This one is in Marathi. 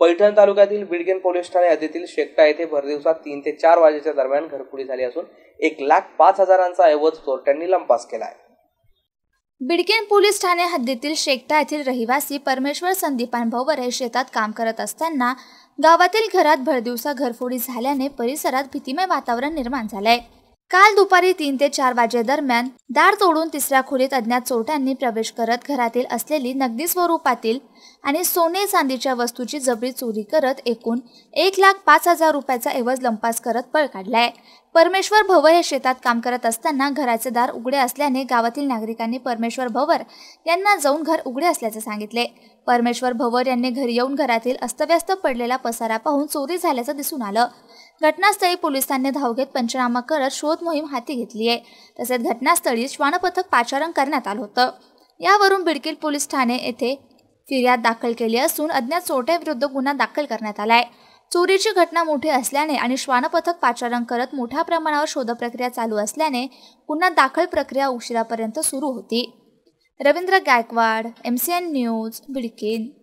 पैठण तालुक्यातील बिडगेन पोलीस ठाणे हद्दीतील शेकटा येथे भरदिवसात तीन ते चार वाजेच्या दरम्यान घरफोडी झाली असून एक लाख पाच हजारांचा ऐवज चोरट्यांनी लंपास केला आहे बिडकेन पोलीस ठाणे हद्दीतील शेकटा येथील रहिवासी परमेश्वर संदीपान हे शेतात काम करत असताना गावातील घरात भरदिवसा घरफोडी झाल्याने परिसरात भीतीमय वातावरण निर्माण झालं आहे काल दुपारी तीन ते चार वाजेदरम्यान दार तोडून तिसऱ्या खोलीत अज्ञात चोरट्यांनी प्रवेश करत घरातील असलेली नगदी स्वरूपातील आणि सोने चांदीच्या वस्तूची जबरी चोरी करत एकूण एक लाख पाच हजार रुपयाचा एवज लंपास करत पळ काढलाय परमेश्वर भवर हे शेतात काम करत असताना घराचे दार उघडे असल्याने गावातील नागरिकांनी परमेश्वर भवर यांना जाऊन घर उघडे असल्याचे सांगितले परमेश्वर भवर यांनी घरी येऊन घरातील अस्तव्यस्त पडलेला पसारा पाहून चोरी झाल्याचं दिसून आलं घटनास्थळी पोलिसांनी धाव घेत पंचनामा करत शोध मोहीम हाती घेतली आहे तसेच घटनास्थळी श्वानपथक पाचारण करण्यात आलं होतं यावरून बिडकिल पोलीस ठाणे येथे फिर्याद दाखल केली असून अज्ञात चोरट्याविरुद्ध गुन्हा दाखल करण्यात आला आहे चोरीची घटना मोठी असल्याने आणि श्वानपथक पाचारण करत मोठ्या प्रमाणावर शोधप्रक्रिया चालू असल्याने गुन्हा दाखल प्रक्रिया उशिरापर्यंत सुरू होती Ravindra Gaikwad M C N news Bidkin